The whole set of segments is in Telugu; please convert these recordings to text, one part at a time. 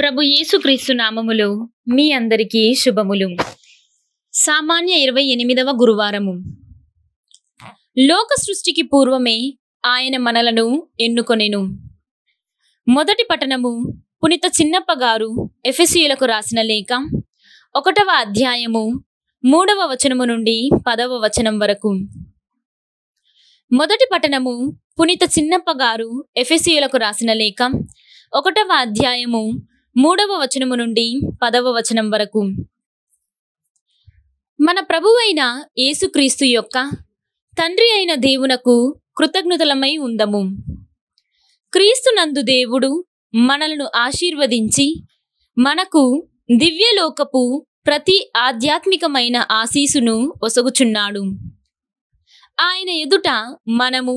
ప్రభు యేసుక్రీస్తు నామములు మీ అందరికీ శుభములు సామాన్య ఇరవై ఎనిమిదవ గురువారము లోక సృష్టికి పూర్వమే ఆయన మనలను ఎన్నుకొనెను మొదటి పట్టణము పునిత చిన్నప్ప గారు ఎఫెసియులకు రాసిన లేఖ ఒకటవ అధ్యాయము మూడవ వచనము నుండి పదవ వచనం వరకు మొదటి పట్టణము పునిత చిన్నప్ప గారు ఎఫెసియులకు రాసిన లేఖ ఒకటవ అధ్యాయము మూడవ వచనము నుండి పదవ వచనం వరకు మన ప్రభువైన యేసుక్రీస్తు యొక్క తండ్రి అయిన దేవునకు కృతజ్ఞతలమై ఉందము క్రీస్తు నందు దేవుడు మనలను ఆశీర్వదించి మనకు దివ్యలోకపు ప్రతి ఆధ్యాత్మికమైన ఆశీసును ఒసగుచున్నాడు ఆయన ఎదుట మనము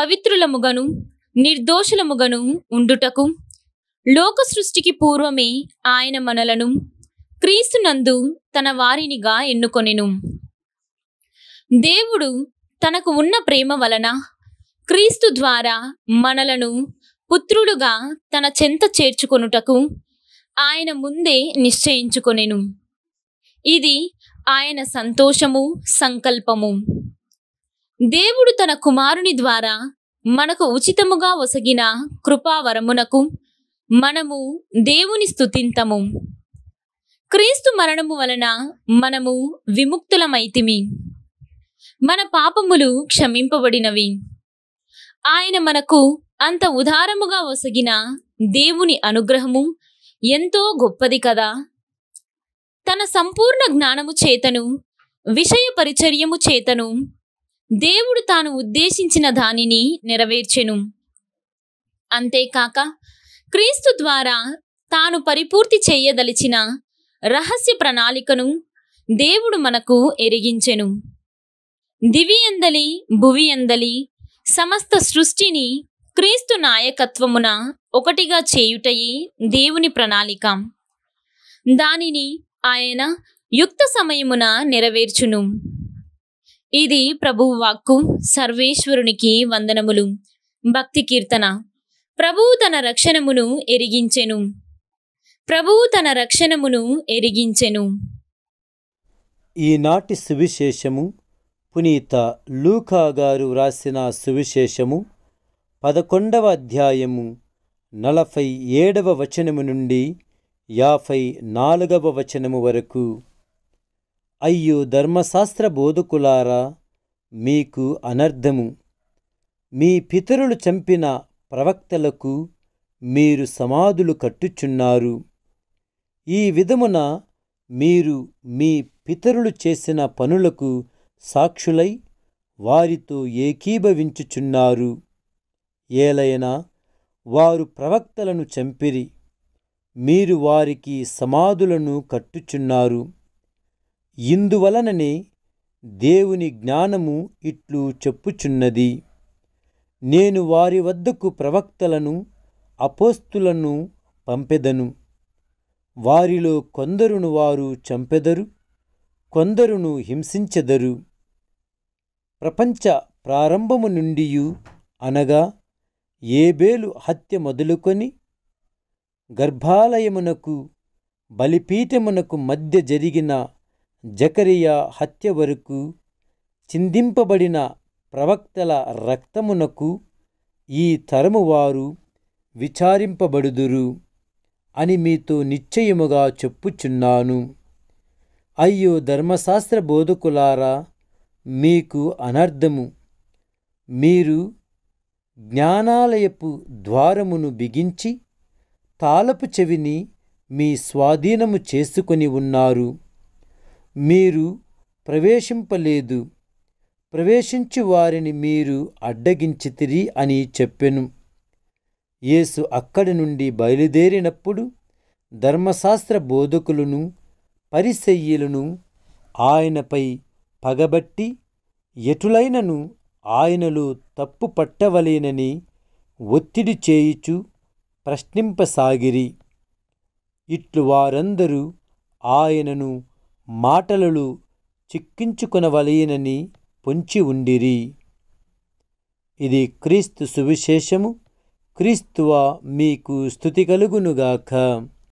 పవిత్రులముగను నిర్దోషులముగను ఉండుటకు లోక సృష్టికి పూర్వమే ఆయన మనలను క్రీస్తునందు తన వారినిగా ఎన్నుకొనెను దేవుడు తనకు ఉన్న ప్రేమ వలన క్రీస్తు ద్వారా మనలను పుత్రుడుగా తన చెంత చేర్చుకొనుటకు ఆయన ముందే నిశ్చయించుకొనెను ఇది ఆయన సంతోషము సంకల్పము దేవుడు తన కుమారుని ద్వారా మనకు ఉచితముగా ఒసగిన కృపావరమునకు మనము దేవుని స్థుతింతము క్రీస్తు మరణము వలన మనము విముక్తులమైతిమి మన పాపములు క్షమింపబడినవి ఆయన మనకు అంత ఉదారముగా ఒసగిన దేవుని అనుగ్రహము ఎంతో గొప్పది కదా తన సంపూర్ణ జ్ఞానము చేతను విషయ పరిచర్యము చేతను దేవుడు తాను ఉద్దేశించిన దానిని నెరవేర్చెను అంతేకాక క్రీస్తు ద్వారా తాను పరిపూర్తి చేయదలిచిన రహస్య ప్రణాళికను దేవుడు మనకు ఎరిగించెను దివియందలి భువియందలి సమస్త సృష్టిని క్రీస్తు నాయకత్వమున ఒకటిగా చేయుటయే దేవుని ప్రణాళిక దానిని ఆయన యుక్త సమయమున నెరవేర్చును ఇది ప్రభువాక్కు సర్వేశ్వరునికి వందనములు భక్తి కీర్తన ప్రభువు తన రక్షణమును ఎరిగించెను ప్రభువు తన రక్షణమును ఎరిగించెను ఈనాటి సువిశేషము పునీత లూకా గారు వ్రాసిన సువిశేషము పదకొండవ అధ్యాయము నలభై ఏడవ వచనము నుండి యాభై నాలుగవ వచనము వరకు అయ్యో ధర్మశాస్త్ర బోధకులారా మీకు అనర్ధము మీ పితరులు చంపిన ప్రవక్తలకు మీరు సమాధులు కట్టుచున్నారు ఈ విధమున మీరు మీ పితరులు చేసిన పనులకు సాక్షులై వారితో ఏకీభవించుచున్నారు ఏలైనా వారు ప్రవక్తలను చంపిరి మీరు వారికి సమాధులను కట్టుచున్నారు ఇందువలననే దేవుని జ్ఞానము ఇట్లు చెప్పుచున్నది నేను వారి వద్దకు ప్రవక్తలను అపోస్తులను పంపెదను వారిలో కొందరును వారు చంపెదరు కొందరును హింసించెదరు ప్రపంచ ప్రారంభము నుండియు అనగా ఏబేలు హత్య మొదలుకొని గర్భాలయమునకు బలిపీఠమునకు మధ్య జరిగిన జకరియా హత్య వరకు చిందింపబడిన ప్రవక్తల రక్తమునకు ఈ తరము వారు విచారింపబడుదురు అని మీతో నిశ్చయముగా చెప్పుచున్నాను అయ్యో ధర్మశాస్త్ర బోధకులారా మీకు అనర్థము మీరు జ్ఞానాలయపు ద్వారమును బిగించి తాళపు చెవిని మీ స్వాధీనము చేసుకొని ఉన్నారు మీరు ప్రవేశింపలేదు ప్రవేశించి వారిని మీరు అడ్డగించితిరి అని చెప్పెను యేసు అక్కడి నుండి బయలుదేరినప్పుడు ధర్మశాస్త్ర బోధకులను పరిశయ్యులను ఆయనపై పగబట్టి ఎటులైనను ఆయనలో తప్పు పట్టవలేనని ఒత్తిడి చేయుచు ప్రశ్నింపసాగిరి ఇట్లు వారందరూ ఆయనను మాటలలో చిక్కించుకొనవలేనని పొంచి ఉండిరి ఇది క్రీస్తు సువిశేషము క్రీస్తువా మీకు స్థుతి కలుగునుగాక